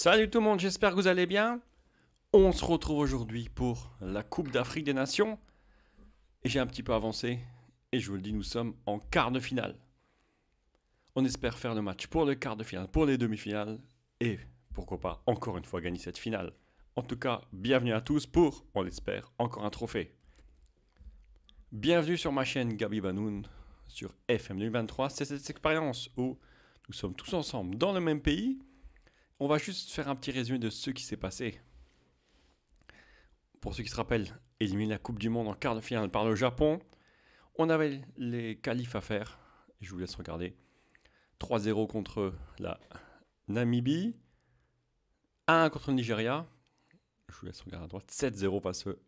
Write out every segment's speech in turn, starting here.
Salut tout le monde, j'espère que vous allez bien. On se retrouve aujourd'hui pour la Coupe d'Afrique des Nations. Et j'ai un petit peu avancé, et je vous le dis, nous sommes en quart de finale. On espère faire le match pour le quart de finale, pour les demi-finales, et pourquoi pas encore une fois gagner cette finale. En tout cas, bienvenue à tous pour, on l'espère, encore un trophée. Bienvenue sur ma chaîne Gabi Banoun, sur FM 2023. C'est cette expérience où nous sommes tous ensemble dans le même pays on va juste faire un petit résumé de ce qui s'est passé. Pour ceux qui se rappellent, éliminer la Coupe du Monde en quart de finale par le Japon. On avait les qualifs à faire. Je vous laisse regarder. 3-0 contre la Namibie. 1 contre le Nigeria. Je vous laisse regarder à droite. 7-0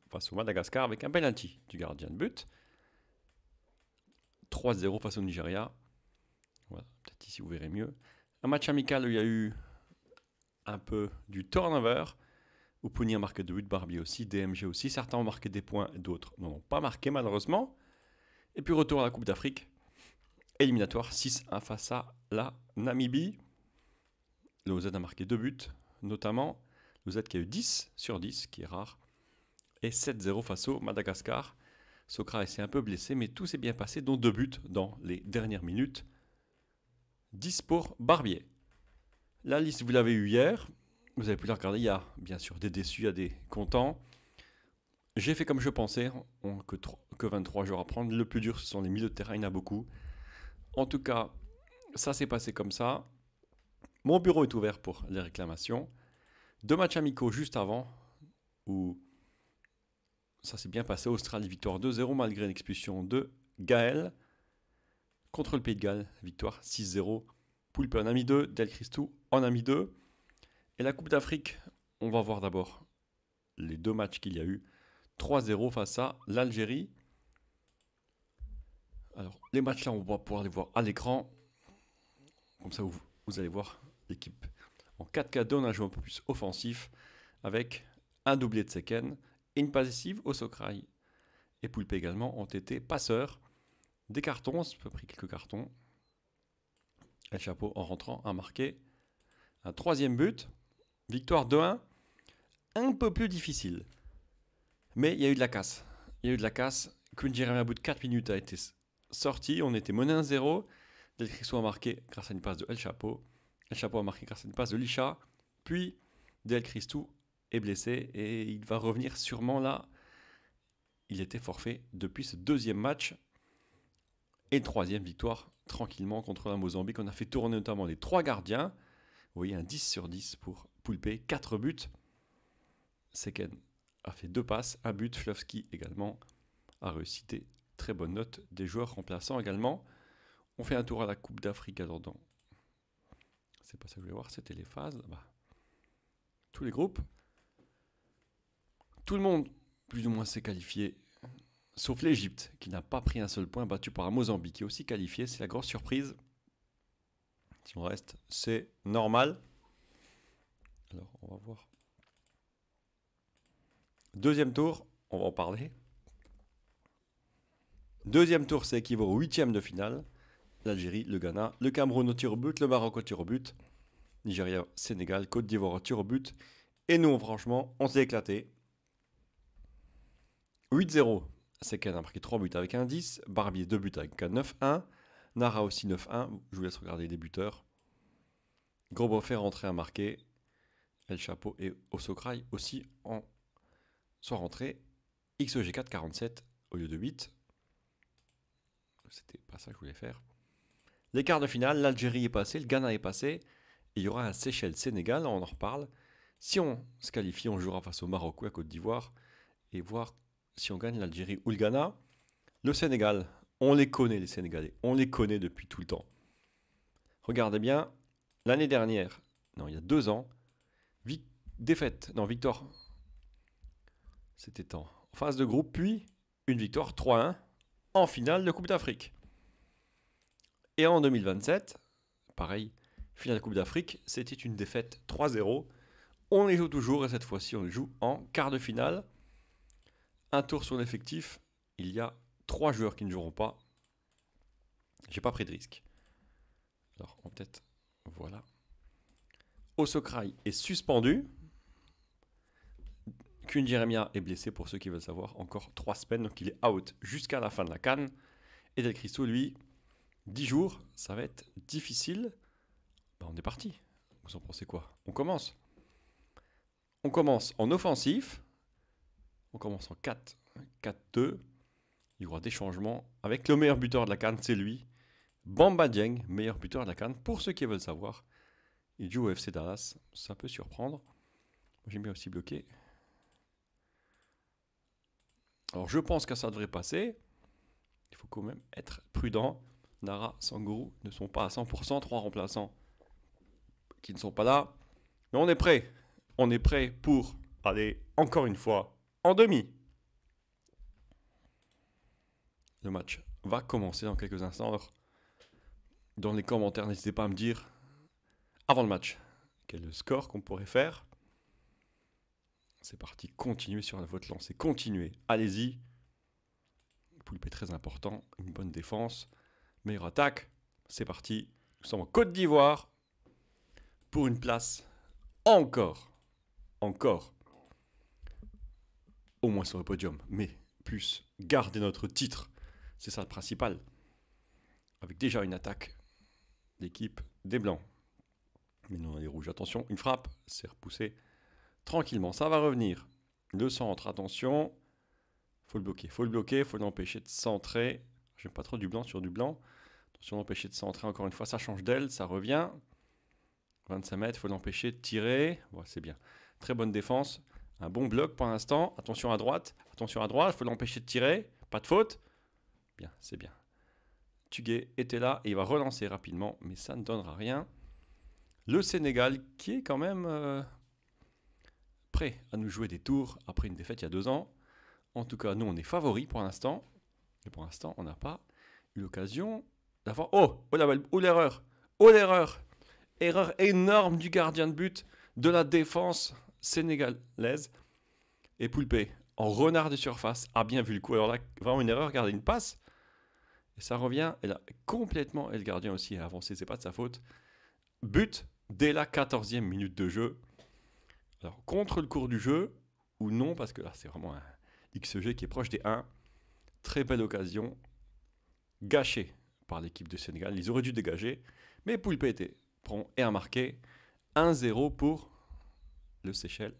face, au Madagascar avec un penalty du gardien de but. 3-0 face au Nigeria. Voilà, peut-être ici vous verrez mieux. Un match amical où il y a eu un peu du turnover. Oupouni a marqué de buts, Barbie aussi, DMG aussi. Certains ont marqué des points, d'autres n'en ont pas marqué malheureusement. Et puis retour à la Coupe d'Afrique. Éliminatoire 6-1 face à la Namibie. Le OZ a marqué deux buts, notamment le OZ qui a eu 10 sur 10, qui est rare. Et 7-0 face au Madagascar. Sokra s'est un peu blessé, mais tout s'est bien passé, dont deux buts dans les dernières minutes. 10 pour Barbier. La liste, vous l'avez eue hier. Vous avez pu la regarder. Il y a bien sûr des déçus, il y a des contents. J'ai fait comme je pensais, on, que, que 23 jours à prendre. Le plus dur, ce sont les milieux de terrain, il y en a beaucoup. En tout cas, ça s'est passé comme ça. Mon bureau est ouvert pour les réclamations. Deux matchs amicaux juste avant, où ça s'est bien passé. Australie, victoire 2-0 malgré l'expulsion de Gaël. Contre le Pays de Galles, victoire 6-0. Poulpe en ami 2, Del Christou en ami 2. Et la Coupe d'Afrique, on va voir d'abord les deux matchs qu'il y a eu. 3-0 face à l'Algérie. Alors, les matchs là, on va pouvoir les voir à l'écran. Comme ça, vous, allez voir l'équipe. En 4-4-2, on a joué un peu plus offensif avec un doublé de Seken et une passive au Sokrai. Et Poulpe également ont été passeurs. Des cartons, on s'est pris quelques cartons. El Chapeau, en rentrant, a marqué un troisième but. Victoire 2-1. Un peu plus difficile. Mais il y a eu de la casse. Il y a eu de la casse. Queen Jeremy, à bout de 4 minutes, a été sorti. On était mené 1-0. Del Cristo a marqué grâce à une passe de El Chapeau. El Chapeau a marqué grâce à une passe de Licha. Puis, Del Cristo est blessé et il va revenir sûrement là. Il était forfait depuis ce deuxième match et troisième victoire tranquillement contre la Mozambique. On a fait tourner notamment les trois gardiens. Vous voyez un 10 sur 10 pour Poulpe, 4 buts. Seken a fait deux passes, un but. Flowski également a réussi très bonne note des joueurs remplaçants également. On fait un tour à la Coupe d'Afrique alors C'est pas ça que je voulais voir, c'était les phases Tous les groupes. Tout le monde, plus ou moins, s'est qualifié sauf l'Égypte, qui n'a pas pris un seul point, battu par un Mozambique, qui est aussi qualifié. C'est la grosse surprise. Si on reste, c'est normal. Alors, on va voir. Deuxième tour, on va en parler. Deuxième tour, c'est équivaut au huitième de finale. L'Algérie, le Ghana, le Cameroun au tir au but, le Maroc au tir au but, Nigeria, Sénégal, Côte d'Ivoire au tir au but. Et nous, franchement, on s'est éclaté. 8-0 Seken a marqué 3 buts avec un 10, Barbier 2 buts avec un 9-1, Nara aussi 9-1, je vous laisse regarder les buteurs. fait rentré à marquer. El Chapeau et Osokrai aussi en sont rentrés. xeg 4 47 au lieu de 8. C'était pas ça que je voulais faire. Les quarts de finale, l'Algérie est passée, le Ghana est passé, il y aura un Seychelles-Sénégal, on en reparle. Si on se qualifie, on jouera face au Maroc ou à Côte d'Ivoire, et voir si on gagne l'Algérie ou le Ghana, le Sénégal, on les connaît les Sénégalais, on les connaît depuis tout le temps. Regardez bien, l'année dernière, non, il y a deux ans, défaite, non, victoire, c'était en phase de groupe, puis une victoire 3-1 en finale de Coupe d'Afrique. Et en 2027, pareil, finale de Coupe d'Afrique, c'était une défaite 3-0. On les joue toujours et cette fois-ci on les joue en quart de finale un tour sur l'effectif, il y a trois joueurs qui ne joueront pas. J'ai pas pris de risque. Alors, en tête, Voilà. Osokrai est suspendu. Kun est blessé, pour ceux qui veulent savoir, encore trois semaines, donc il est out jusqu'à la fin de la canne. Et Del Cristo, lui, 10 jours, ça va être difficile. Bah, on est parti. Vous en pensez quoi On commence. On commence en offensif on commence en 4, 4-2. Il y aura des changements avec le meilleur buteur de la canne, c'est lui. Bamba Dieng, meilleur buteur de la canne. Pour ceux qui veulent savoir, il joue au FC Dallas. Ça peut surprendre. J'ai bien aussi bloqué. Alors je pense que ça devrait passer. Il faut quand même être prudent. Nara, Sanguru ne sont pas à 100%. Trois remplaçants qui ne sont pas là. Mais on est prêt. On est prêt pour aller encore une fois en demi. Le match va commencer dans quelques instants. dans les commentaires, n'hésitez pas à me dire avant le match quel score qu'on pourrait faire. C'est parti, continuez sur la votre lancer. continuez, allez-y. Poulpe est très important, une bonne défense, meilleure attaque. C'est parti, nous sommes en Côte d'Ivoire pour une place encore, encore au moins sur le podium, mais plus garder notre titre. C'est ça le principal. Avec déjà une attaque d'équipe des Blancs. Mais non, les Rouges, attention, une frappe, c'est repoussé tranquillement. Ça va revenir. Le centre, attention. Faut le bloquer, faut le bloquer, faut l'empêcher de centrer. J'aime pas trop du blanc sur du blanc. Attention, l'empêcher de centrer encore une fois. Ça change d'aile, ça revient. 25 mètres, faut l'empêcher de tirer. voilà c'est bien. Très bonne défense. Un bon bloc pour l'instant. Attention à droite. Attention à droite. Il faut l'empêcher de tirer. Pas de faute. Bien, c'est bien. Tugay était là et il va relancer rapidement, mais ça ne donnera rien. Le Sénégal qui est quand même euh, prêt à nous jouer des tours après une défaite il y a deux ans. En tout cas, nous, on est favori pour l'instant. Et pour l'instant, on n'a pas eu l'occasion d'avoir... Oh Oh, oh l'erreur Oh l'erreur Erreur énorme du gardien de but, de la défense sénégalaise et Poulpe en renard de surface, a bien vu le coup. Alors là, vraiment une erreur, garder une passe. Et ça revient, et là complètement, et le gardien aussi a avancé, c'est pas de sa faute. But dès la 14e minute de jeu. Alors, contre le cours du jeu, ou non, parce que là, c'est vraiment un XG qui est proche des 1. Très belle occasion, gâchée par l'équipe de Sénégal. Ils auraient dû dégager, mais était prend et a marqué 1-0 pour le Seychelles.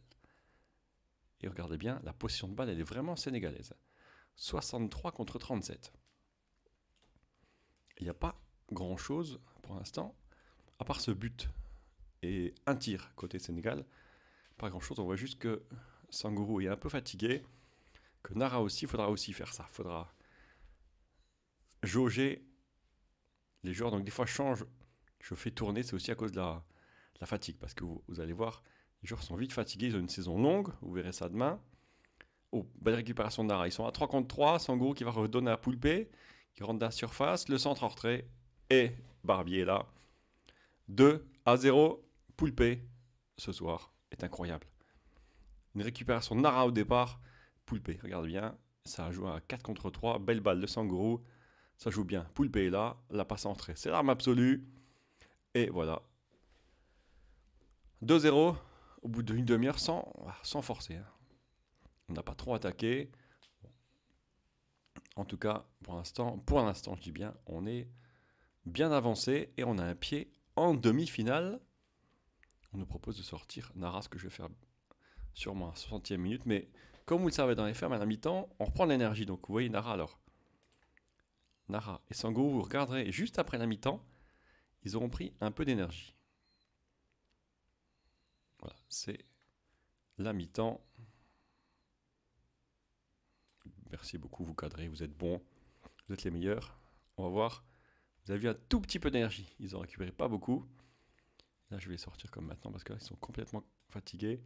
Et regardez bien, la position de balle, elle est vraiment sénégalaise. 63 contre 37. Il n'y a pas grand-chose pour l'instant, à part ce but et un tir côté Sénégal. Pas grand-chose, on voit juste que Sangourou est un peu fatigué, que Nara aussi, il faudra aussi faire ça. faudra jauger les joueurs. Donc des fois, je change, je fais tourner, c'est aussi à cause de la, fatigue, parce que vous allez voir, les joueurs sont vite fatigués, ils ont une saison longue, vous verrez ça demain. Oh, belle récupération d'Ara. Ils sont à 3 contre 3. Sango qui va redonner à Poulpe. qui rentre dans la surface. Le centre en retrait. Et Barbier est là. 2 à 0. Poulpe, ce soir, est incroyable. Une récupération d'Ara au départ. Poulpe, regarde bien. Ça joue à 4 contre 3. Belle balle de Sanguro. Ça joue bien. Poulpe est là. La passe entrée. C'est l'arme absolue. Et voilà. 2-0 au bout d'une demi-heure sans, forcer. Hein. On n'a pas trop attaqué. En tout cas, pour l'instant, pour l'instant, je dis bien, on est bien avancé et on a un pied en demi-finale. On nous propose de sortir Nara, ce que je vais faire sûrement à 60e minute, mais comme vous le savez dans les fermes, à la mi-temps, on reprend l'énergie. Donc vous voyez Nara alors. Nara et Sango, vous regarderez juste après la mi-temps, ils auront pris un peu d'énergie. Voilà, c'est la mi-temps. Merci beaucoup, vous cadrez, vous êtes bons, vous êtes les meilleurs. On va voir. Vous avez vu un tout petit peu d'énergie. Ils ont récupéré pas beaucoup. Là, je vais sortir comme maintenant parce qu'ils sont complètement fatigués.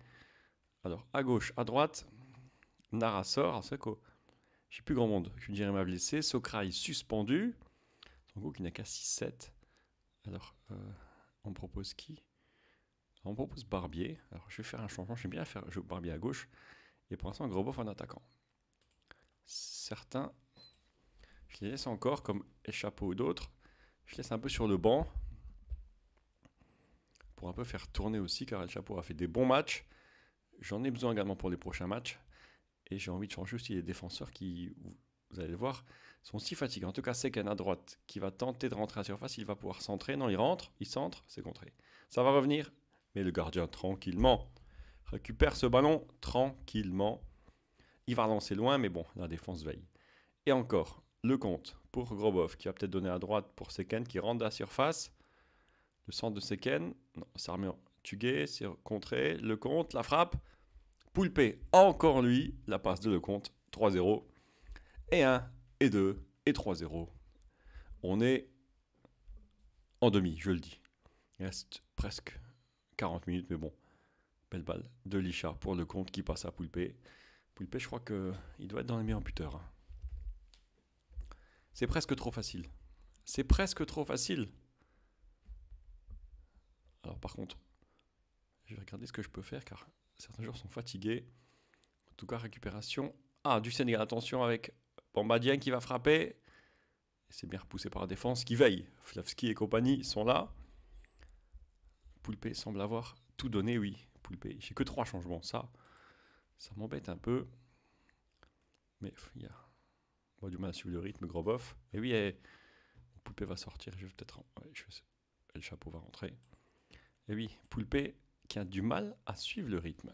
Alors, à gauche, à droite, Nara sort. Alors, c'est J'ai plus grand monde. Je dirais m'a blessé. Sokrai suspendu. Tango qui n'a qu'à 6-7. Alors, euh, on propose qui on propose Barbier. Alors je vais faire un changement. J'aime bien faire je Barbier à gauche. Et pour l'instant, beau en attaquant. Certains, je les laisse encore comme échappeau ou d'autres. Je laisse un peu sur le banc. Pour un peu faire tourner aussi, car El Chapeau a fait des bons matchs. J'en ai besoin également pour les prochains matchs. Et j'ai envie de changer aussi les défenseurs qui, vous allez le voir, sont si fatigués. En tout cas, qu'un à droite, qui va tenter de rentrer à la surface, il va pouvoir centrer. Non, il rentre, il centre, c'est contré. Ça va revenir, mais le gardien, tranquillement, récupère ce ballon tranquillement. Il va lancer loin, mais bon, la défense veille. Et encore, le compte pour Grobov, qui va peut-être donner à droite pour Seken, qui rentre à la surface. Le centre de Seken, non, ça remet Tugé c'est contré. Le compte, la frappe. Poulpé, encore lui, la passe de Lecomte. 3-0. Et 1, et 2, et 3-0. On est en demi, je le dis. Il reste presque 40 minutes, mais bon, belle balle de Lichard pour le compte qui passe à Poulpé. Poulpé, je crois qu'il doit être dans les meilleurs buteurs. Hein. C'est presque trop facile. C'est presque trop facile. Alors par contre, je vais regarder ce que je peux faire car certains joueurs sont fatigués. En tout cas, récupération. Ah, du Sénégal, attention avec Bombadien qui va frapper. C'est bien repoussé par la défense qui veille. Flavski et compagnie sont là. Poulpe semble avoir tout donné, oui. Poulpé, j'ai que trois changements, ça, ça m'embête un peu. Mais il y a du mal à suivre le rythme, gros bof. Et oui, eh, Poulpe va sortir, je vais peut-être... Le chapeau va rentrer. Et oui, Poulpé qui a du mal à suivre le rythme.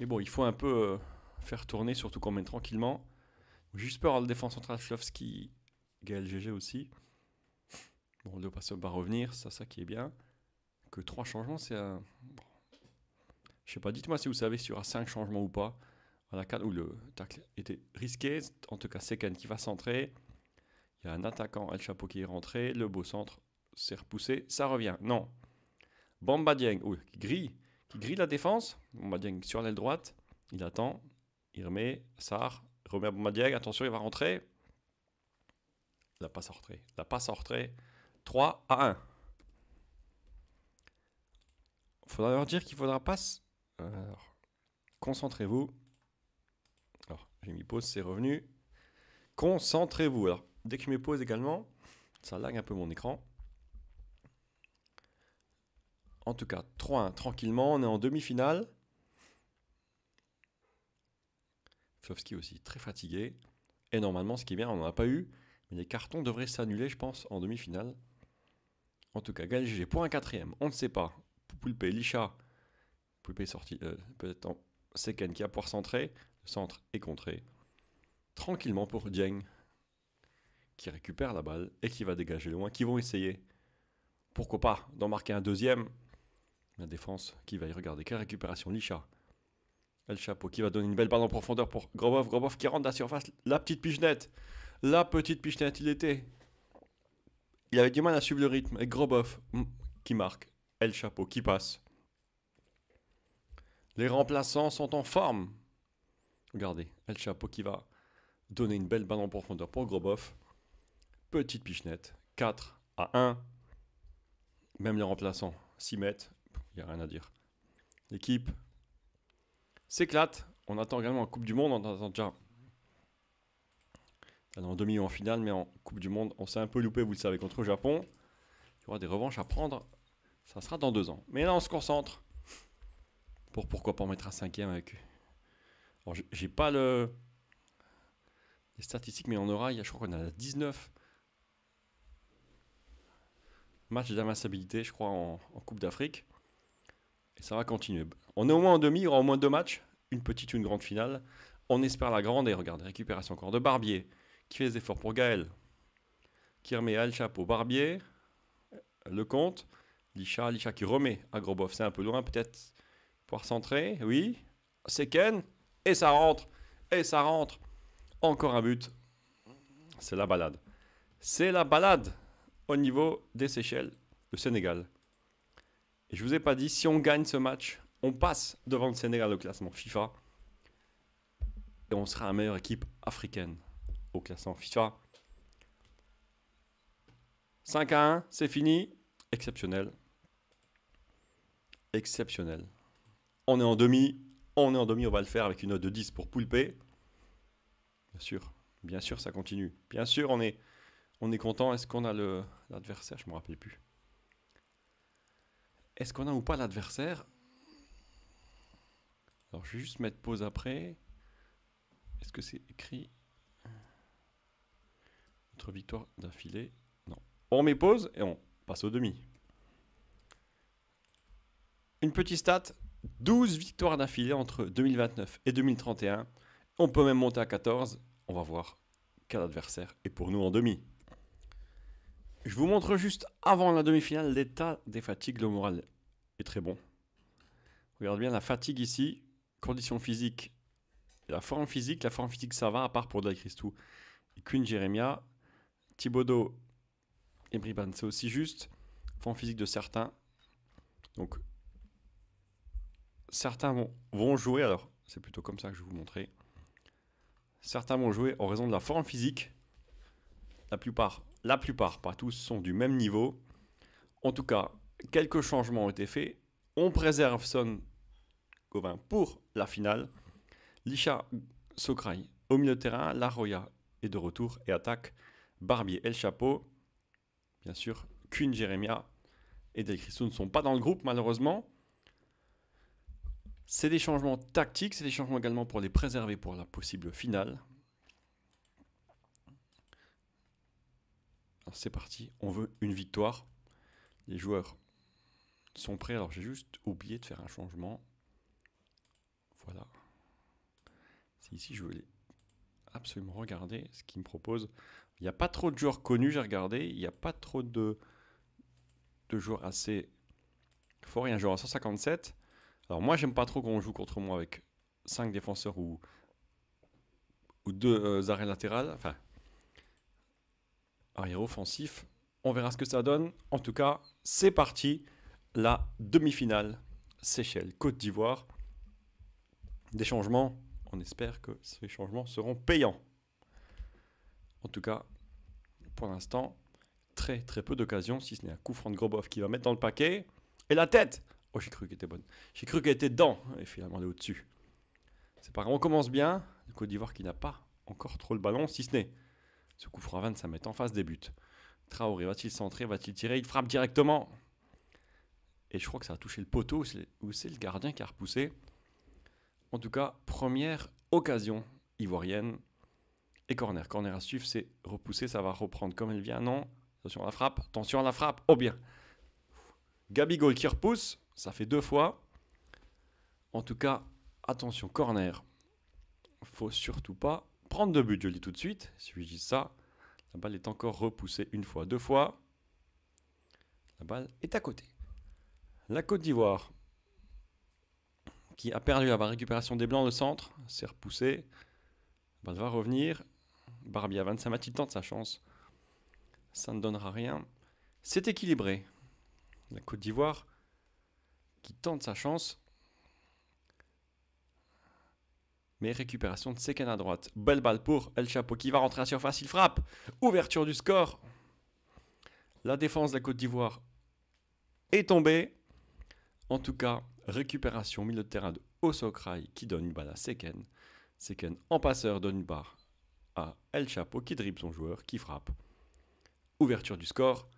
Mais bon, il faut un peu euh, faire tourner, surtout qu'on mène tranquillement. Juste peur le défense centrale, Flovski, Gaël GG aussi. Bon, le passeur va revenir, ça, ça qui est bien que trois changements, c'est. Un... Euh, je Je sais pas, dites-moi si vous savez s'il y aura cinq changements ou pas. À la 4 où le tacle était risqué, en tout cas Seken qui va centrer. Il y a un attaquant, El Chapeau qui est rentré, le beau centre s'est repoussé, ça revient. Non. Bamba oui, qui grille, qui grille la défense. Bamba sur l'aile droite, il attend, il remet, Sar, remet à attention, il va rentrer. La passe à retrait, la passe à 3 à 1 faudra leur dire qu'il faudra pas. Alors, concentrez-vous. Alors, j'ai mis pause, c'est revenu. Concentrez-vous. Alors, dès que je mets pause également, ça lag un peu mon écran. En tout cas, 3-1, tranquillement, on est en demi-finale. Flovski aussi très fatigué. Et normalement, ce qui est bien, on n'en a pas eu. Mais les cartons devraient s'annuler, je pense, en demi-finale. En tout cas, Galgé pour un quatrième, on ne sait pas. Poulpe Licha. Poulpe sorti euh, peut-être en Seken qui a pour centrer. Le centre est contré. Tranquillement pour Dieng qui récupère la balle et qui va dégager loin, qui vont essayer. Pourquoi pas d'en marquer un deuxième La défense qui va y regarder. Quelle récupération, Licha. El Chapeau qui va donner une belle balle en profondeur pour Grobov. Grobov qui rentre à la surface. La petite pichenette. La petite pichenette, il était. Il avait du mal à suivre le rythme. Et Grobov qui marque. El Chapeau qui passe. Les remplaçants sont en forme. Regardez, El Chapeau qui va donner une belle balle en profondeur pour Grobov. Petite pichenette, 4 à 1. Même les remplaçants s'y mettent, il n'y a rien à dire. L'équipe s'éclate. On attend également en Coupe du Monde, on attend déjà. en demi ou en finale, mais en Coupe du Monde, on s'est un peu loupé, vous le savez, contre le Japon. Il y aura des revanches à prendre ça sera dans deux ans. Mais là, on se concentre. Pour pourquoi pas en mettre un cinquième avec j'ai pas le... les statistiques, mais on aura. Je crois qu'on a 19 matchs d'invincibilité, je crois, en, Coupe d'Afrique. Et ça va continuer. On est au moins en demi, il aura au moins deux matchs. Une petite, une grande finale. On espère la grande. Et regarde, récupération encore de Barbier, qui fait des efforts pour Gaël, qui remet Al Chapeau, Barbier, le compte. Licha, Licha qui remet à Grobov. C'est un peu loin, peut-être pour centrer. Oui. Seken. Et ça rentre. Et ça rentre. Encore un but. C'est la balade. C'est la balade au niveau des Seychelles, le Sénégal. Et je vous ai pas dit, si on gagne ce match, on passe devant le Sénégal au classement FIFA. Et on sera la meilleure équipe africaine au classement FIFA. 5 à 1, c'est fini. Exceptionnel exceptionnel. On est en demi, on est en demi, on va le faire avec une note de 10 pour poulper, Bien sûr, bien sûr, ça continue. Bien sûr, on est, on est content. Est-ce qu'on a l'adversaire Je ne me rappelle plus. Est-ce qu'on a ou pas l'adversaire Alors, je vais juste mettre pause après. Est-ce que c'est écrit Notre victoire d'affilée Non. On met pause et on passe au demi. Une petite stat, 12 victoires d'affilée entre 2029 et 2031. On peut même monter à 14. On va voir quel adversaire est pour nous en demi. Je vous montre juste avant la demi-finale l'état des fatigues. Le moral est très bon. Regarde bien la fatigue ici, condition physique, la forme physique. La forme physique, ça va, à part pour Del Christou et Queen Jeremia. Thibodeau et Briban, c'est aussi juste. Forme physique de certains. Donc certains vont, jouer, alors c'est plutôt comme ça que je vais vous montrer, certains vont jouer en raison de la forme physique, la plupart, la plupart, pas tous, sont du même niveau. En tout cas, quelques changements ont été faits. On préserve Son Gauvin pour la finale. Licha Sokrai au milieu de terrain, Roya est de retour et attaque Barbier El Chapeau. Bien sûr, Kun Jeremia et Del Cristo ne sont pas dans le groupe malheureusement. C'est des changements tactiques, c'est des changements également pour les préserver pour la possible finale. C'est parti, on veut une victoire. Les joueurs sont prêts, alors j'ai juste oublié de faire un changement. Voilà. C'est ici, je voulais absolument regarder ce qu'il me propose. Il n'y a pas trop de joueurs connus, j'ai regardé. Il n'y a pas trop de, de joueurs assez forts. Il y a un joueur à 157. Alors moi, j'aime pas trop qu'on joue contre moi avec 5 défenseurs ou, ou 2 euh, arrêts latérales, enfin, arrière offensif. On verra ce que ça donne. En tout cas, c'est parti. La demi-finale, Seychelles, Côte d'Ivoire. Des changements, on espère que ces changements seront payants. En tout cas, pour l'instant, très très peu d'occasions, si ce n'est un coup franc de Grobov qui va mettre dans le paquet. Et la tête Oh, j'ai cru qu'elle était bonne. J'ai cru qu'elle était dedans, et finalement elle est au-dessus. C'est pas grave, on commence bien. Le Côte d'Ivoire qui n'a pas encore trop le ballon, si ce n'est ce coup franc ça met en face des buts. Traoré va-t-il centrer, va-t-il tirer Il frappe directement. Et je crois que ça a touché le poteau ou c'est le gardien qui a repoussé. En tout cas, première occasion ivoirienne. Et corner. Corner à suivre, c'est repoussé, ça va reprendre comme elle vient. Non, attention à la frappe, attention à la frappe. Oh bien Gabigol qui repousse, ça fait deux fois. En tout cas, attention, corner. Faut surtout pas prendre de but, je le dis tout de suite. Si je dis ça, la balle est encore repoussée une fois, deux fois. La balle est à côté. La Côte d'Ivoire, qui a perdu la récupération des Blancs, au centre, s'est repoussé. La balle va revenir. Barbie à 25 mètres, il tente sa chance. Ça ne donnera rien. C'est équilibré la Côte d'Ivoire, qui tente sa chance. Mais récupération de Seken à droite. Belle balle pour El Chapeau qui va rentrer à surface. Il frappe. Ouverture du score. La défense de la Côte d'Ivoire est tombée. En tout cas, récupération milieu de terrain de Osokrai qui donne une balle à Seken. Seken en passeur donne une barre à El Chapeau qui dribble son joueur, qui frappe. Ouverture du score.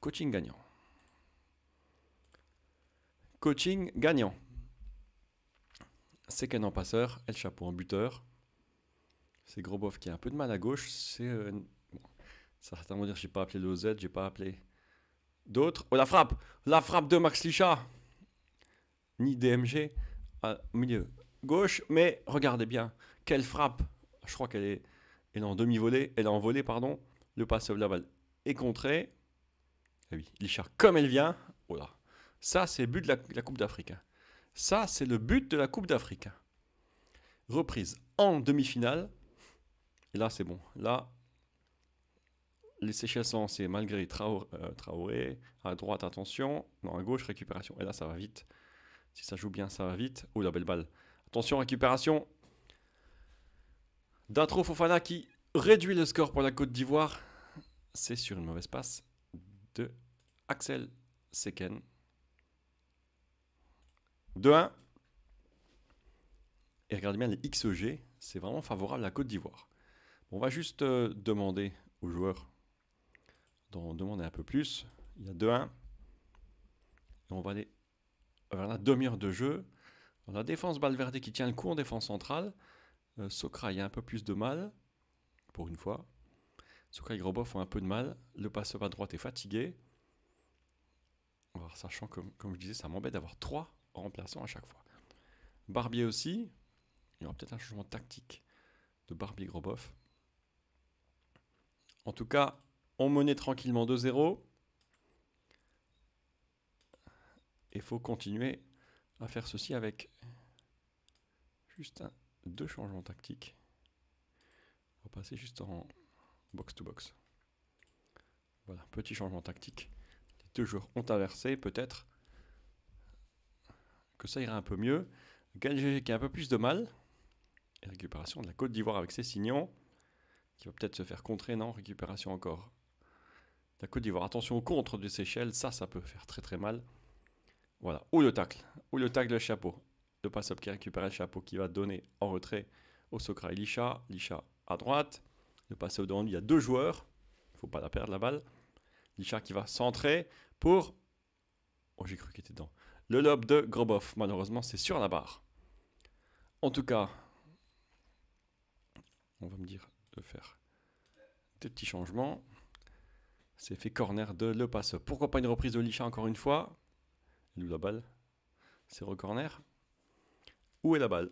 Coaching gagnant. Coaching gagnant. C'est qu'elle en passeur, El Chapeau en buteur. C'est Grobov qui a un peu de mal à gauche. C'est euh, certains vont dire j'ai pas appelé Je j'ai pas appelé d'autres. Oh la frappe, la frappe de Max Lichat. Ni DMG à milieu gauche, mais regardez bien quelle frappe. Je crois qu'elle est, elle en demi-volée, elle est en volée pardon. Le passeur de la balle est contré. Ah oui, Licha comme elle vient. Oh là. Ça, c'est le but de la, Coupe d'Afrique. Ça, c'est le but de la Coupe d'Afrique. Reprise en demi-finale. Et là, c'est bon. Là, les Seychelles sont malgré Traoré, euh, Traoré. À droite, attention. Non, à gauche, récupération. Et là, ça va vite. Si ça joue bien, ça va vite. Oh, la belle balle. Attention, récupération. Datro Fofana qui réduit le score pour la Côte d'Ivoire. C'est sur une mauvaise passe de Axel Seken. 2-1. Et regardez bien les xg c'est vraiment favorable à la Côte d'Ivoire. On va juste euh, demander aux joueurs d'en demander un peu plus. Il y a 2-1. Et on va aller vers la demi-heure de jeu. On a la défense Balverde qui tient le coup en défense centrale. Euh, Socra il a un peu plus de mal, pour une fois. Sokra et Groboff ont un peu de mal. Le passeur à droite est fatigué. sachant que, comme je disais, ça m'embête d'avoir 3 remplaçant à chaque fois. Barbier aussi, il y aura peut-être un changement tactique de Barbier-Groboff. En tout cas, on menait tranquillement 2-0. Et faut continuer à faire ceci avec juste deux changements tactiques. On va passer juste en box-to-box. -box. Voilà, petit changement tactique. Les deux joueurs ont inversé, peut-être que ça ira un peu mieux. Gange qui a un peu plus de mal. Et récupération de la Côte d'Ivoire avec ses signaux. qui va peut-être se faire contrer. Non, récupération encore. La Côte d'Ivoire, attention au contre de Seychelles, ça, ça peut faire très très mal. Voilà, ou le tacle, ou le tacle de chapeau. Le pass-up qui récupère le chapeau qui va donner en retrait au Sokra et Licha. Licha à droite. Le pass-up devant il y a deux joueurs. Il ne faut pas la perdre la balle. Licha qui va centrer pour. Oh, j'ai cru qu'il était dedans. Le lobe de Groboff, malheureusement, c'est sur la barre. En tout cas, on va me dire de faire des petits changements. C'est fait corner de Le passeur. Pourquoi pas une reprise de Licha encore une fois Nous la balle C'est re-corner. Où est la balle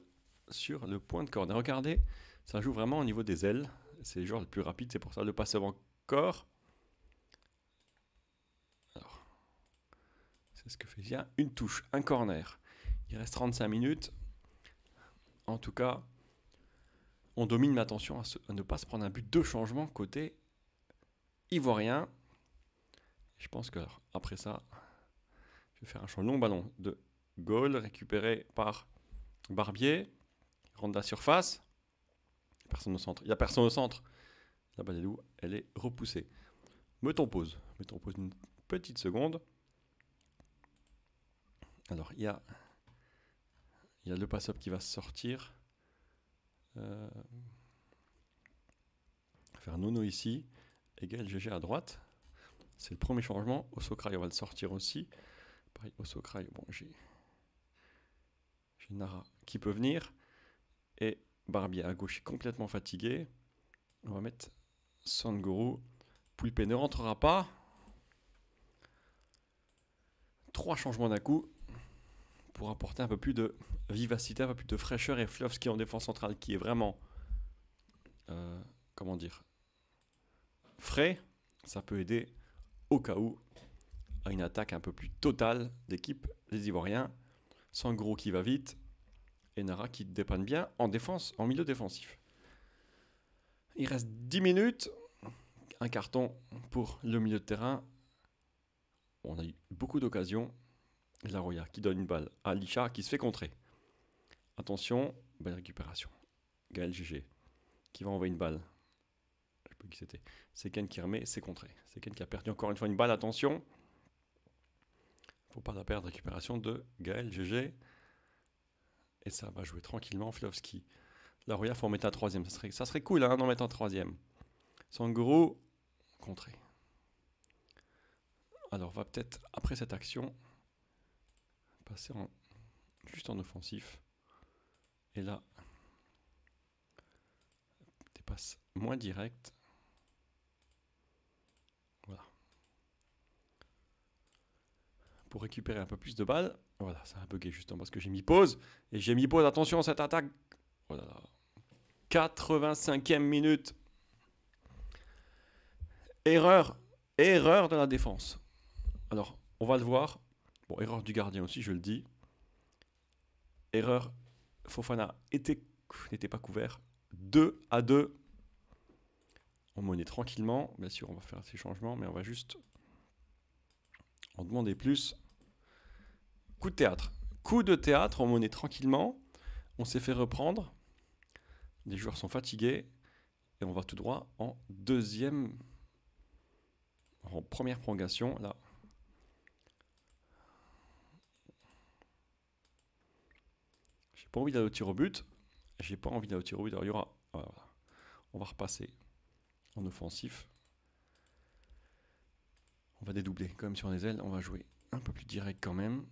Sur le point de corner. Regardez, ça joue vraiment au niveau des ailes. C'est le joueur le plus rapide, c'est pour ça Le passeur encore. C'est ce que fait bien Une touche, un corner. Il reste 35 minutes. En tout cas, on domine l'attention à, à, ne pas se prendre un but de changement côté ivoirien. Je pense que après ça, je vais faire un champ long ballon de goal récupéré par Barbier. Rentre la surface. personne au centre. Il n'y a personne au centre. La balle est Elle est repoussée. Mettons pause. Mettons pause une petite seconde. Alors, il y a, le pass-up qui va sortir. Euh, faire nono ici, égal GG à droite. C'est le premier changement. Osokrai, on va le sortir aussi. Pareil, Osokrai, bon, j'ai Nara qui peut venir. Et Barbier à gauche est complètement fatigué. On va mettre Sanguru. PULPE ne rentrera pas. Trois changements d'un coup pour apporter un peu plus de vivacité, un peu plus de fraîcheur et Flovski en défense centrale qui est vraiment, euh, comment dire, frais, ça peut aider au cas où à une attaque un peu plus totale d'équipe des Ivoiriens. Sangro qui va vite et Nara qui dépanne bien en défense, en milieu défensif. Il reste 10 minutes, un carton pour le milieu de terrain. On a eu beaucoup d'occasions, Roya qui donne une balle à Licha qui se fait contrer. Attention, belle récupération. Gaël GG qui va envoyer une balle. Je sais plus qui c'était. C'est qui remet, c'est contré. C'est qui a perdu encore une fois une balle. Attention. Faut pas la perdre. Récupération de Gaël GG. Et ça va jouer tranquillement. Filovski. Laroya, faut en mettre un troisième. Ça serait, ça serait cool hein, d'en mettre un troisième. Sanguru, contré. Alors, va peut-être, après cette action, passer en, juste en offensif. Et là, des passes moins direct. Voilà. Pour récupérer un peu plus de balles. Voilà, ça a bugué justement parce que j'ai mis pause. Et j'ai mis pause. Attention à cette attaque. 85e minute. Erreur. Erreur de la défense. Alors, on va le voir. Bon, erreur du gardien aussi, je le dis. Erreur, Fofana n'était pas couvert. 2 à 2. On monnaie tranquillement. Bien sûr, on va faire ces changements, mais on va juste en demander plus. Coup de théâtre. Coup de théâtre, on monnaie tranquillement. On s'est fait reprendre. Les joueurs sont fatigués. Et on va tout droit en deuxième. En première prolongation. Là, pas envie d'aller au tir au but. J'ai pas envie d'aller au tir au but. Alors, il y aura. On va repasser en offensif. On va dédoubler quand même sur les ailes. On va jouer un peu plus direct quand même.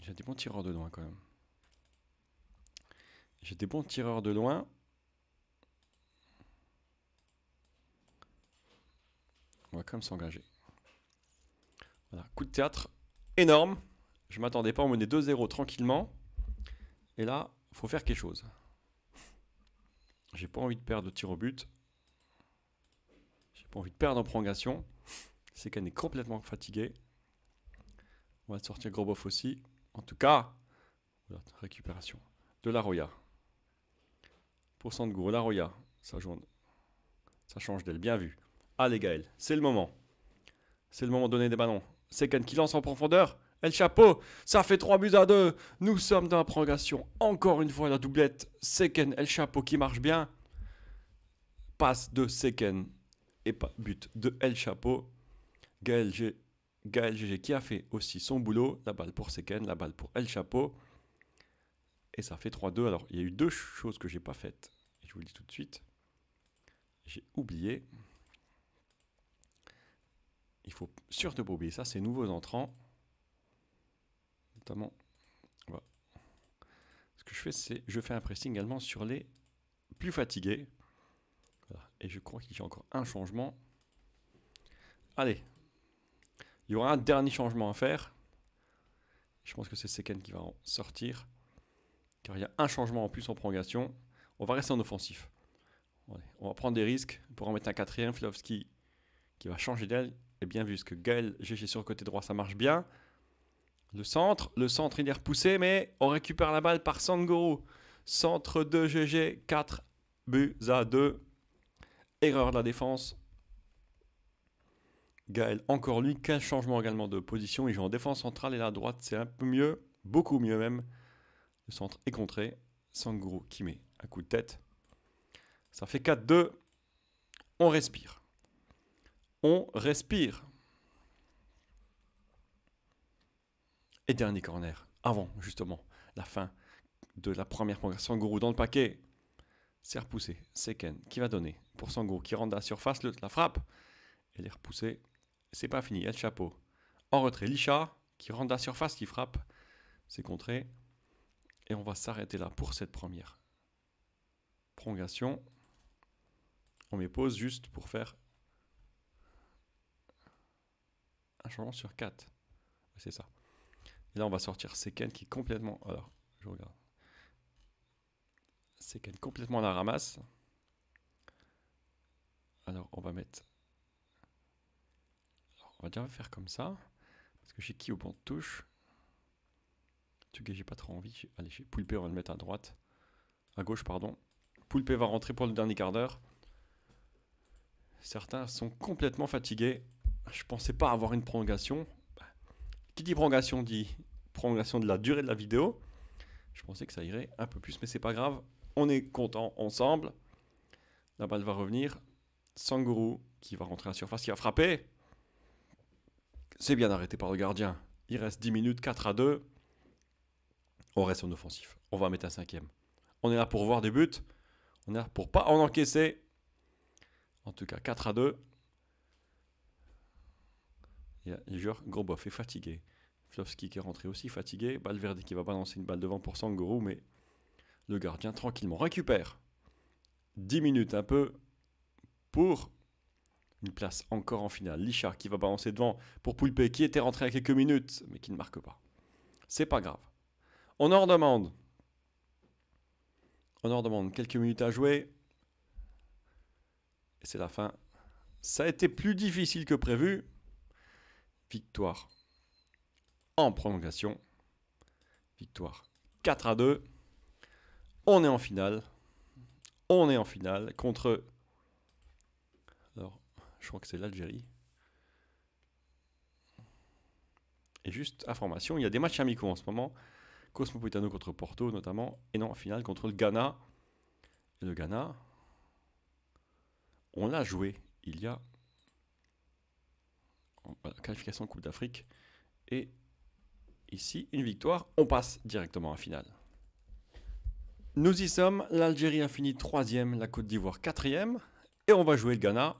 J'ai des bons tireurs de loin quand même. J'ai des bons tireurs de loin. On va quand même s'engager. Voilà, coup de théâtre énorme. Je m'attendais pas à mener 2-0 tranquillement. Et là, faut faire quelque chose. J'ai pas envie de perdre de tir au but. J'ai pas envie de perdre en prolongation. C'est est complètement fatigué. On va sortir Grobov aussi. En tout cas, récupération. De la Roya. Pour Sandgour, la Roya. Ça, ça change d'elle, bien vu. Allez ah, Gaël, c'est le moment. C'est le moment de donner des ballons. Sekan qui lance en profondeur. El Chapeau, ça fait 3 buts à 2. Nous sommes dans la progression, Encore une fois, la doublette. Seken, El Chapeau qui marche bien. Passe de Seken et but de El Chapeau. Gaël, G... qui a fait aussi son boulot. La balle pour Seken, la balle pour El Chapeau. Et ça fait 3-2. Alors, il y a eu deux choses que j'ai pas faites. Je vous le dis tout de suite. J'ai oublié. Il faut surtout pas oublier ça, c'est nouveaux entrants ce que je fais, c'est je fais un pressing également sur les plus fatigués. Et je crois qu'il y a encore un changement. Allez, il y aura un dernier changement à faire. Je pense que c'est Seken qui va en sortir. Car il y a un changement en plus en prolongation. On va rester en offensif. on va prendre des risques pour en mettre un quatrième. Filovski qui va changer d'aile. Et bien vu ce que Gaël GG sur le côté droit, ça marche bien. Le centre, le centre il est repoussé, mais on récupère la balle par Sanguru Centre de GG, 4 buts à 2. Erreur de la défense. Gaël, encore lui, qu'un changement également de position. Il joue en défense centrale et la droite, c'est un peu mieux, beaucoup mieux même. Le centre est contré. Sanguru qui met un coup de tête. Ça fait 4-2. On respire. On respire. Et dernier corner, avant justement la fin de la première progression. gourou dans le paquet. C'est repoussé. Seken qui va donner pour Sangourou qui rentre à la surface, le, la frappe. Elle est repoussée. C'est pas fini. El Chapeau. En retrait, Licha qui rentre à la surface, qui frappe. C'est contré. Et on va s'arrêter là pour cette première prolongation. On met pause juste pour faire un changement sur 4. C'est ça. Et là, on va sortir Seken qui est complètement... Alors, je regarde. Seken complètement à la ramasse. Alors, on va mettre... on va déjà faire comme ça. Parce que j'ai qui au banc de touche j'ai pas trop envie. Allez, chez Poulpe on va le mettre à droite. À gauche, pardon. poulpe va rentrer pour le dernier quart d'heure. Certains sont complètement fatigués. Je pensais pas avoir une prolongation. Qui dit prolongation dit prolongation de la durée de la vidéo. Je pensais que ça irait un peu plus, mais c'est pas grave. On est content ensemble. La balle va revenir. Sanguru qui va rentrer à la surface, qui va frapper. C'est bien arrêté par le gardien. Il reste 10 minutes, 4 à 2. On reste en offensif. On va mettre un cinquième. On est là pour voir des buts. On est là pour pas en encaisser. En tout cas, 4 à 2. Il y a est fatigué. Flovski qui est rentré aussi fatigué. Balverdi qui va balancer une balle devant pour Sangoro, mais le gardien tranquillement récupère. 10 minutes un peu pour une place encore en finale. Lichard qui va balancer devant pour Poulpe qui était rentré à quelques minutes mais qui ne marque pas. C'est pas grave. On en demande. On en demande quelques minutes à jouer. Et c'est la fin. Ça a été plus difficile que prévu. Victoire en prolongation. Victoire 4 à 2. On est en finale. On est en finale contre. Alors, je crois que c'est l'Algérie. Et juste information, il y a des matchs amicaux en ce moment. Cosmopolitano contre Porto notamment. Et non, en finale contre le Ghana. Et le Ghana, on l'a joué il y a euh, qualification Coupe d'Afrique. Et ici, une victoire, on passe directement en finale. Nous y sommes, l'Algérie a fini 3 la Côte d'Ivoire 4ème, et on va jouer le Ghana.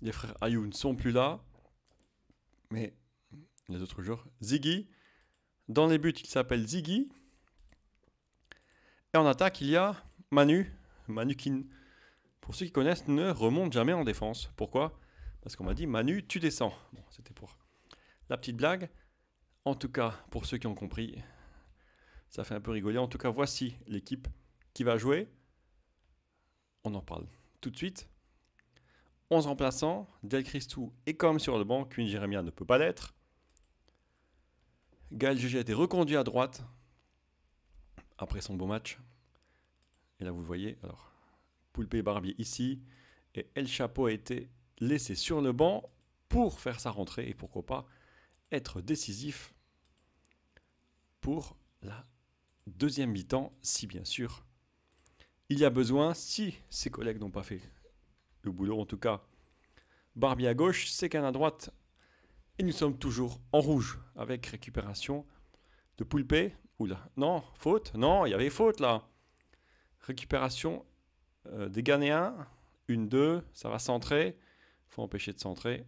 Les frères Ayoun ne sont plus là, mais les autres joueurs, Ziggy. Dans les buts, il s'appelle Ziggy. Et en attaque, il y a Manu. Manu qui, pour ceux qui connaissent, ne remonte jamais en défense. Pourquoi parce qu'on m'a dit, Manu, tu descends. Bon, c'était pour la petite blague. En tout cas, pour ceux qui ont compris, ça fait un peu rigoler. En tout cas, voici l'équipe qui va jouer. On en parle tout de suite. 11 remplaçants, Del Christou est comme sur le banc, Queen Jeremia ne peut pas l'être. Gaël Gégé a été reconduit à droite après son beau match. Et là, vous voyez, alors, Poulpe et Barbier ici, et El Chapeau a été laisser sur le banc pour faire sa rentrée et pourquoi pas être décisif pour la deuxième mi-temps, si bien sûr il y a besoin, si ses collègues n'ont pas fait le boulot, en tout cas Barbie à gauche, Sekan à droite, et nous sommes toujours en rouge avec récupération de poulpe Oula, non, faute, non, il y avait faute là. Récupération euh, des Ghanéens, une, deux, ça va centrer faut empêcher de centrer.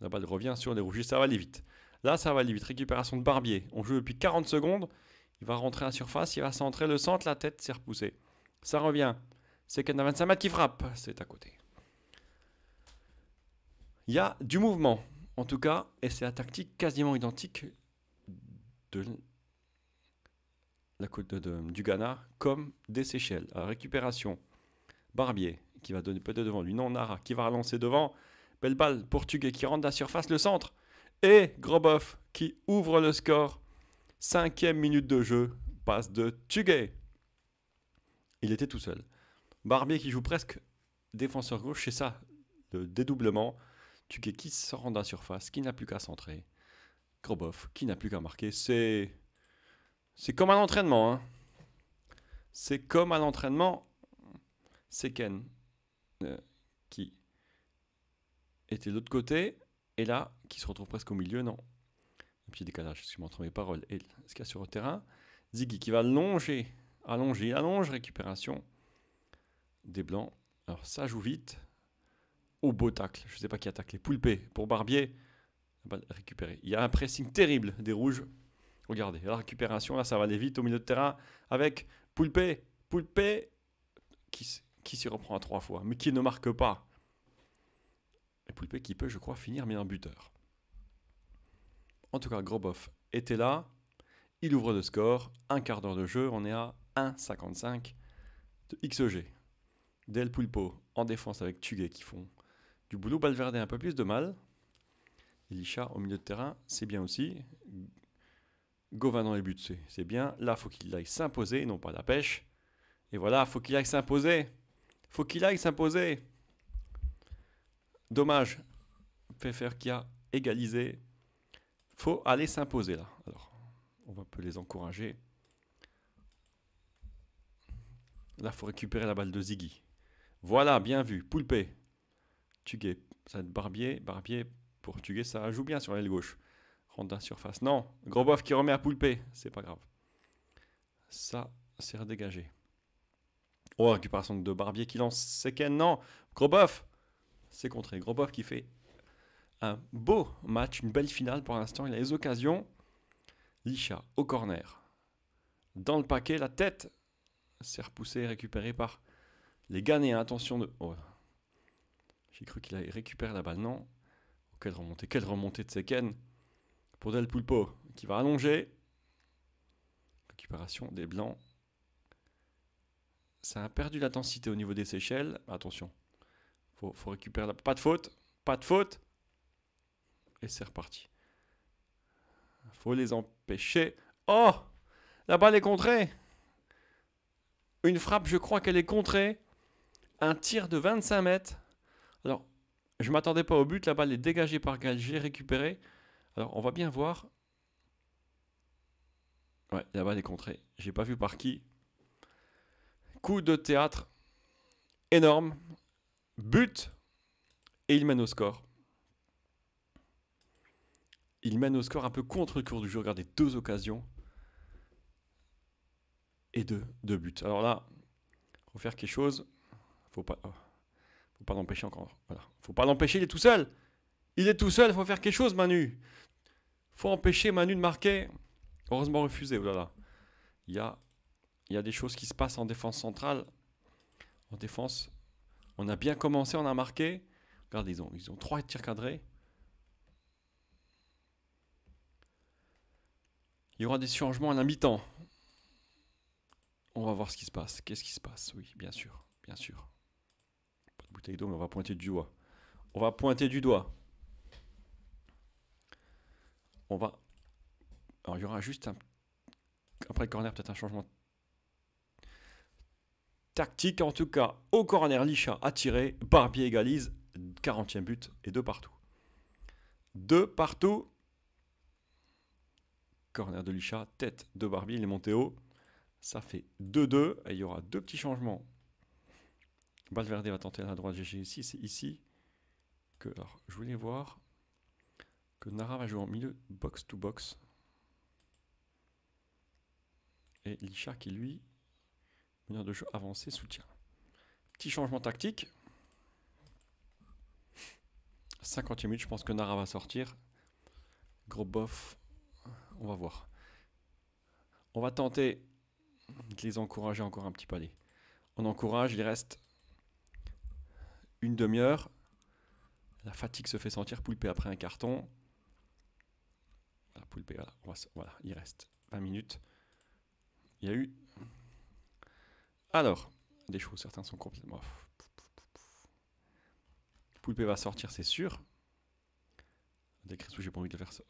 La balle revient sur les rouges, ça va aller vite. Là, ça va aller vite. Récupération de Barbier. On joue depuis 40 secondes. Il va rentrer à la surface, il va centrer le centre, la tête s'est repoussée. Ça revient. C'est a 25 mètres qui frappe. C'est à côté. Il y a du mouvement, en tout cas, et c'est la tactique quasiment identique de la côte du Ghana comme des Seychelles. récupération, Barbier qui va donner peut-être devant lui. Non, Nara qui va relancer devant. Belle balle, Portugais qui rentre à la surface, le centre. Et Groboff qui ouvre le score. Cinquième minute de jeu, passe de Tugay. Il était tout seul. Barbier qui joue presque défenseur gauche, c'est ça, le dédoublement. Tugay qui se rend à surface, qui n'a plus qu'à centrer. Groboff qui n'a plus qu'à marquer. C'est. C'est comme un entraînement. Hein. C'est comme un entraînement. C'est Ken euh, qui était de l'autre côté, et là, qui se retrouve presque au milieu, non. Un petit décalage, je suis entre mes paroles. Et ce qu'il y a sur le terrain, Ziggy qui va allonger, allonger, allonge, récupération des Blancs. Alors ça joue vite, au beau tacle. Je ne sais pas qui attaque, les Poulpé pour Barbier. récupérer, Il y a un pressing terrible des Rouges. Regardez, la récupération, là, ça va aller vite au milieu de terrain avec Poulpé. Poulpé qui, qui s'y reprend à trois fois, mais qui ne marque pas et Poulpe qui peut, je crois, finir en buteur. En tout cas, Grobov était là, il ouvre le score, un quart d'heure de jeu, on est à 1,55 de XEG. Del Pulpo en défense avec Tugay qui font du boulot, Balverde un peu plus de mal, Elisha au milieu de terrain, c'est bien aussi, Gauvin dans les buts, c'est bien, là faut qu'il aille s'imposer, non pas la pêche, et voilà, faut qu'il aille s'imposer, faut qu'il aille s'imposer Dommage. Pfeffer qui a égalisé. Faut aller s'imposer là. Alors, on va un peu les encourager. Là, faut récupérer la balle de Ziggy. Voilà, bien vu. Poulpe. Tuguet. Ça va être Barbier. Barbier pour ça joue bien sur l'aile gauche. Rentre surface. Non. Gros qui remet à Poulpé. C'est pas grave. Ça, c'est redégagé. Oh, récupération de Barbier qui lance Seken. Non. Gros c'est gros Grobov qui fait un beau match, une belle finale pour l'instant. Il a les occasions. Lisha au corner. Dans le paquet, la tête. s'est repoussée et récupéré par les Ghanéens. Attention de. Oh. J'ai cru qu'il récupéré la balle. Non. Oh, quelle remontée. Quelle remontée de Seken. Pour Del Pulpo qui va allonger. Récupération des Blancs. Ça a perdu l'intensité au niveau des Seychelles. Attention. Faut, faut récupérer la... Pas de faute. Pas de faute. Et c'est reparti. Faut les empêcher. Oh La balle est contrée. Une frappe, je crois qu'elle est contrée. Un tir de 25 mètres. Alors, je m'attendais pas au but. La balle est dégagée par J'ai récupéré. Alors, on va bien voir. Ouais, la balle est contrée. J'ai pas vu par qui. Coup de théâtre énorme. But Et il mène au score. Il mène au score un peu contre le cours du jeu. Regardez, deux occasions. Et deux, deux buts. Alors là, faut faire quelque chose. Faut pas, oh, faut pas l'empêcher encore. Voilà. Faut pas l'empêcher, il est tout seul. Il est tout seul, faut faire quelque chose, Manu. Faut empêcher Manu de marquer. Heureusement refusé, Voilà. Oh il y a, il y a des choses qui se passent en défense centrale. En défense, on a bien commencé, on a marqué. Regardez, ils ont, ils ont trois tirs cadrés. Il y aura des changements à la mi-temps. On va voir ce qui se passe. Qu'est-ce qui se passe Oui, bien sûr, bien sûr. Pas de bouteille d'eau, mais on va pointer du doigt. On va pointer du doigt. On va... Alors, il y aura juste un... Après le corner, peut-être un changement tactique, en tout cas au corner, Licha a tiré, Barbier égalise, 40e but et deux partout. Deux partout. Corner de Licha, tête de Barbie, il est monté haut. Ça fait 2-2 et il y aura deux petits changements. Valverde va tenter à la droite GG ici, c'est ici que alors, je voulais voir que Nara va jouer en milieu box to box. Et Licha qui lui de jeu avancé, soutien. Petit changement tactique. 50 minutes, je pense que Nara va sortir. Gros bof. On va voir. On va tenter de les encourager encore un petit peu. Allez. On encourage, il reste une demi-heure. La fatigue se fait sentir. Poulpé après un carton. Voilà, voilà. voilà, il reste 20 minutes. Il y a eu alors, des choses, certains sont complètement... Poulpe va sortir, c'est sûr. Des j'ai pas envie de faire faire.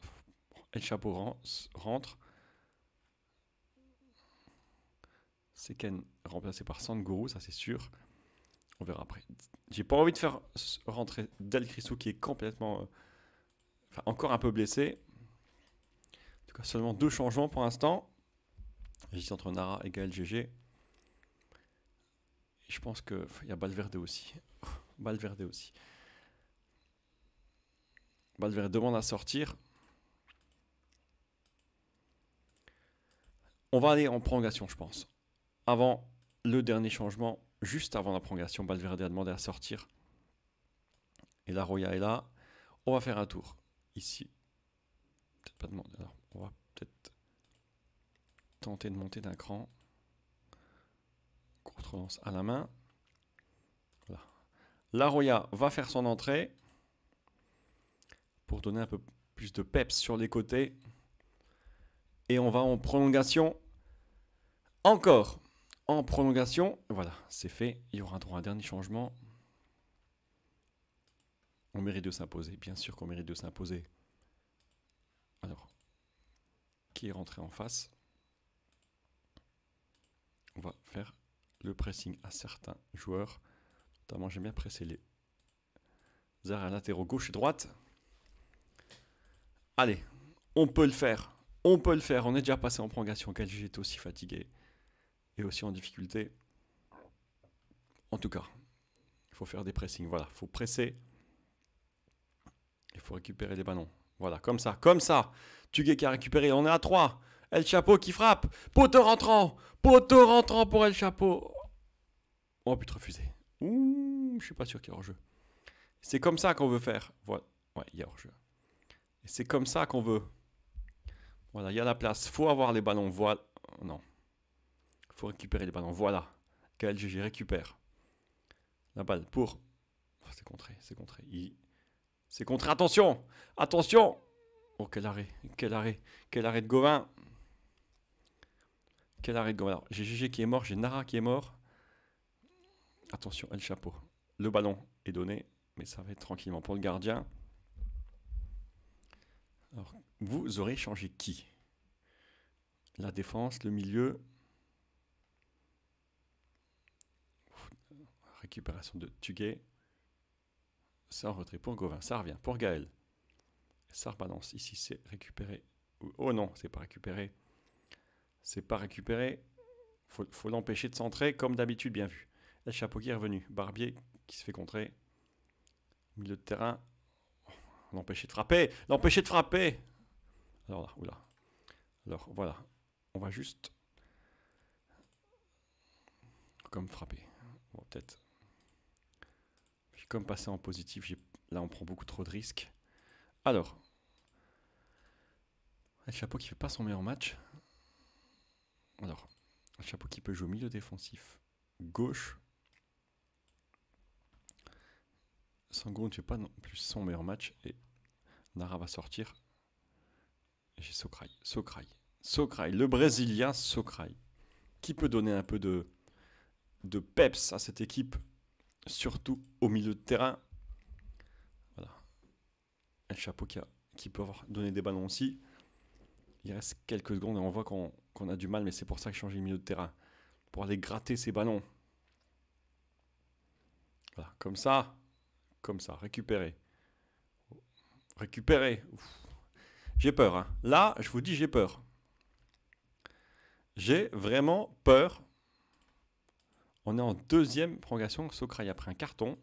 El Chapeau rentre. Seken remplacé par Sandguru, ça c'est sûr. On verra après. J'ai pas envie de faire rentrer Del qui est complètement. Euh, enfin, encore un peu blessé. En tout cas, seulement deux changements pour l'instant. J'hésite entre Nara et GG je pense qu'il y a Balverde aussi. Balverde aussi. Balverde demande à sortir. On va aller en prolongation, je pense. Avant le dernier changement, juste avant la prolongation, Balverde a demandé à sortir. Et la Roya est là. On va faire un tour ici. Peut-être pas demander. on va peut-être tenter de monter d'un cran relance à la main. Voilà. La Roya va faire son entrée pour donner un peu plus de peps sur les côtés. Et on va en prolongation. Encore en prolongation. Voilà, c'est fait. Il y aura droit un dernier changement. On mérite de s'imposer. Bien sûr qu'on mérite de s'imposer. Alors, qui est rentré en face On va faire le pressing à certains joueurs. Notamment, j'aime bien presser les Zara latéraux gauche et droite. Allez, on peut le faire. On peut le faire. On est déjà passé en prolongation. car j'étais aussi fatigué et aussi en difficulté. En tout cas, il faut faire des pressings. Voilà, il faut presser. Il faut récupérer les ballons. Voilà, comme ça, comme ça. Tugé qui a récupéré. On est à 3. El Chapeau qui frappe. Poteau rentrant. Poteau rentrant pour El Chapeau. On va plus te refuser. Ouh, je suis pas sûr qu'il y a hors-jeu. C'est comme ça qu'on veut faire. Voilà. Ouais, il y a hors-jeu. C'est comme ça qu'on veut. Voilà, il y a la place. faut avoir les ballons. Voilà. Non. faut récupérer les ballons. Voilà. GG récupère. La balle pour. Oh, c'est contré, c'est contré. C'est contré. Attention Attention Oh, quel arrêt. Quel arrêt. Quel arrêt de Gauvin. Quel arrêt de j'ai GG qui est mort, j'ai Nara qui est mort. Attention, El Chapeau. Le ballon est donné, mais ça va être tranquillement pour le gardien. Alors, vous aurez changé qui La défense, le milieu. Récupération de Tuguet. Ça en retrait pour Gauvin. Ça revient pour Gaël. Ça rebalance. Ici, c'est récupéré. Oh non, c'est pas récupéré. C'est pas récupéré. Faut, faut l'empêcher de centrer, comme d'habitude, bien vu. Le Chapeau qui est revenu. Barbier qui se fait contrer. Milieu de terrain. L'empêcher de frapper L'empêcher de frapper Alors là, oula. Alors voilà. On va juste. Comme frapper. Bon, peut-être. comme passer en positif. Là, on prend beaucoup trop de risques. Alors. le Chapeau qui fait pas son meilleur match. Alors, un chapeau qui peut jouer au milieu défensif. Gauche. Sango ne fait pas non plus son meilleur match. Et Nara va sortir. J'ai Sokrai. Sokrai. Sokrai. Le Brésilien Sokrai. Qui peut donner un peu de, de peps à cette équipe. Surtout au milieu de terrain. Voilà. Un chapeau qui, qui peut avoir donné des ballons aussi. Il reste quelques secondes et on voit qu'on a du mal, mais c'est pour ça que change le milieu de terrain. Pour aller gratter ces ballons. Voilà, comme ça. Comme ça, récupérer. Récupérer. J'ai peur. Hein. Là, je vous dis, j'ai peur. J'ai vraiment peur. On est en deuxième prolongation. y a pris un carton.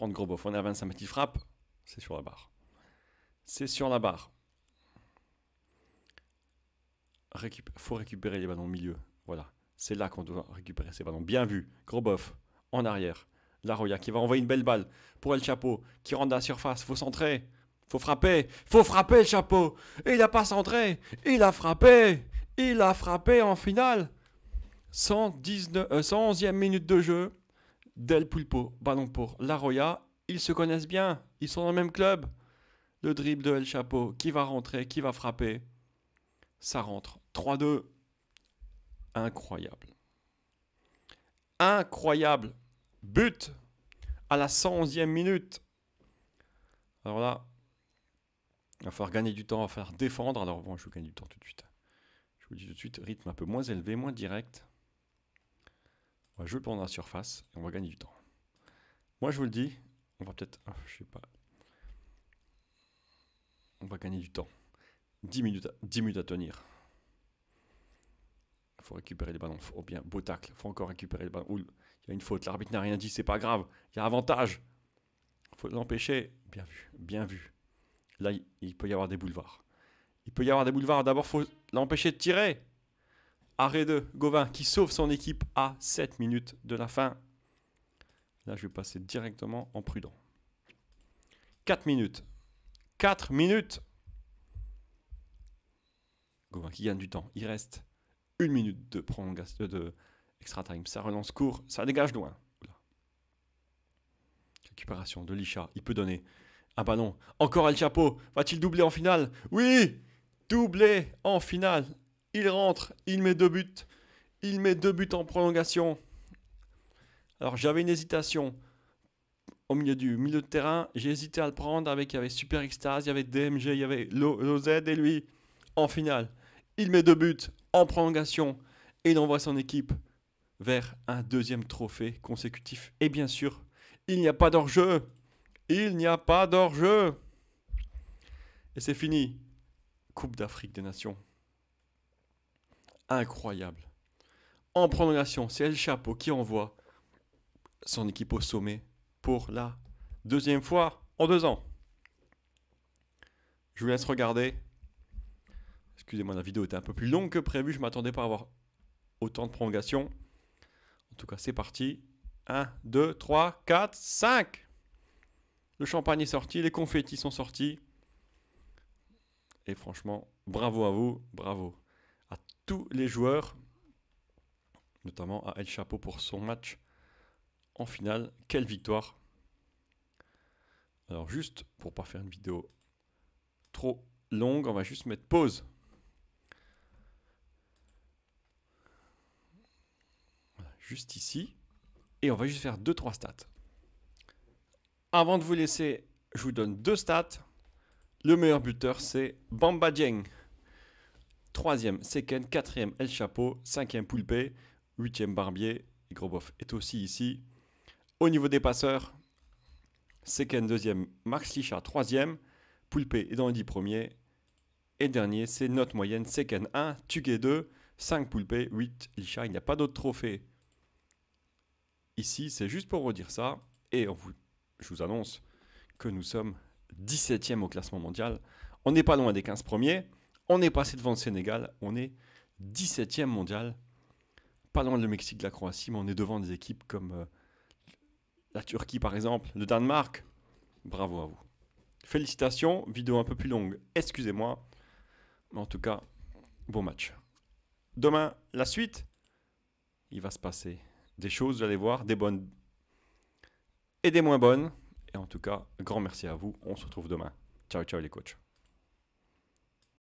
On est à 25 mètres, il frappe. C'est sur la barre. C'est sur la barre. Récup faut récupérer les ballons au milieu. Voilà. C'est là qu'on doit récupérer ces ballons. Bien vu. Gros En arrière. Laroya qui va envoyer une belle balle pour El Chapeau qui rentre à la surface. Faut centrer. Faut frapper. Faut frapper El Chapeau. il a pas centré. Il a frappé. Il a frappé en finale. 119, 111e euh, minute de jeu. Del Pulpo, ballon pour La Ils se connaissent bien, ils sont dans le même club. Le dribble de El Chapeau, qui va rentrer, qui va frapper. Ça rentre. 3-2. Incroyable. Incroyable. But à la 111e minute. Alors là, il va falloir gagner du temps, il va falloir défendre. Alors bon, je vous gagne du temps tout de suite. Je vous dis tout de suite, rythme un peu moins élevé, moins direct. On va jouer le la surface et on va gagner du temps. Moi, je vous le dis, on va peut-être... Ah, je sais pas. On va gagner du temps. 10 minutes à, minutes à tenir. Il faut récupérer les ballons. oh bien, beau tacle. faut encore récupérer les ballons. il y a une faute. L'arbitre n'a rien dit. C'est pas grave. Il y a avantage. Il faut l'empêcher. Bien vu. Bien vu. Là, il, peut y avoir des boulevards. Il peut y avoir des boulevards. D'abord, faut l'empêcher de tirer. Arrêt de Gauvin qui sauve son équipe à 7 minutes de la fin. Là, je vais passer directement en prudent. 4 minutes. 4 minutes. Gauvin qui gagne du temps. Il reste 1 minute de prolongation euh, de extra time. Ça relance court. Ça dégage loin. Récupération de Licha. Il peut donner un ballon. Encore El Chapeau. Va-t-il doubler en finale Oui Doubler en finale il rentre, il met deux buts. Il met deux buts en prolongation. Alors j'avais une hésitation au milieu du milieu de terrain. J'ai hésité à le prendre avec il y avait Super Extase, il y avait DMG, il y avait Loz et lui en finale. Il met deux buts en prolongation et il envoie son équipe vers un deuxième trophée consécutif. Et bien sûr, il n'y a pas d'orjeu Il n'y a pas d'orjeu Et c'est fini. Coupe d'Afrique des Nations incroyable. En prolongation, c'est El Chapeau qui envoie son équipe au sommet pour la deuxième fois en deux ans. Je vous laisse regarder. Excusez-moi, la vidéo était un peu plus longue que prévu. Je ne m'attendais pas à avoir autant de prolongations. En tout cas, c'est parti. 1, 2, 3, 4, 5. Le champagne est sorti, les confettis sont sortis. Et franchement, bravo à vous, bravo tous les joueurs, notamment à El Chapeau pour son match en finale. Quelle victoire Alors juste pour pas faire une vidéo trop longue, on va juste mettre pause. juste ici. Et on va juste faire deux trois stats. Avant de vous laisser, je vous donne deux stats. Le meilleur buteur, c'est Bamba Dieng. Troisième, Seken. Quatrième, El Chapeau. Cinquième, Poulpé. Huitième, Barbier. Et est aussi ici. Au niveau des passeurs, Seken deuxième, Max Lichard troisième, Poulpé est dans les 10 premiers. Et dernier, c'est notre moyenne, Seken 1, Tuguet 2, 5 Poulpé, 8 Lichard. Il n'y a pas d'autres trophées. Ici, c'est juste pour redire ça. Et je vous annonce que nous sommes 17e au classement mondial. On n'est pas loin des 15 premiers. On est passé devant le Sénégal, on est 17e mondial, pas loin de le Mexique, de la Croatie, mais on est devant des équipes comme euh, la Turquie par exemple, le Danemark. Bravo à vous. Félicitations, vidéo un peu plus longue, excusez-moi, mais en tout cas, bon match. Demain, la suite, il va se passer des choses, vous allez voir, des bonnes et des moins bonnes. Et en tout cas, grand merci à vous, on se retrouve demain. Ciao, ciao les coachs.